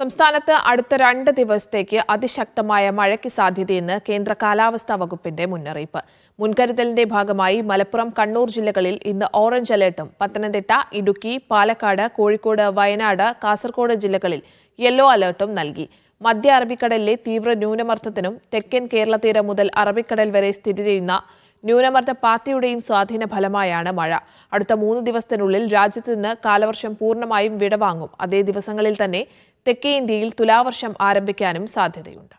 സംസ്ഥാനത്ത് അടുത്ത രണ്ട് ദിവസത്തേക്ക് അതിശക്തമായ മഴയ്ക്ക് സാധ്യതയെന്ന് കേന്ദ്ര കാലാവസ്ഥാ വകുപ്പിന്റെ മുന്നറിയിപ്പ് മുൻകരുതലിന്റെ ഭാഗമായി മലപ്പുറം കണ്ണൂർ ജില്ലകളിൽ ഇന്ന് ഓറഞ്ച് അലേർട്ടും പത്തനംതിട്ട ഇടുക്കി പാലക്കാട് കോഴിക്കോട് വയനാട് കാസർഗോഡ് ജില്ലകളിൽ യെല്ലോ അലേർട്ടും നൽകി മധ്യ അറബിക്കടലിലെ തീവ്ര ന്യൂനമർദ്ദത്തിനും തെക്കൻ കേരളതീരം മുതൽ അറബിക്കടൽ വരെ സ്ഥിതി ചെയ്യുന്ന ന്യൂനമർദ്ദ പാത്തിയുടെയും സ്വാധീന ഫലമായാണ് മഴ അടുത്ത മൂന്ന് ദിവസത്തിനുള്ളിൽ രാജ്യത്ത് നിന്ന് കാലവർഷം പൂർണ്ണമായും വിടവാങ്ങും അതേ ദിവസങ്ങളിൽ തന്നെ തെക്കേ ഇന്ത്യയിൽ തുലാവർഷം ആരംഭിക്കാനും സാധ്യതയുണ്ട്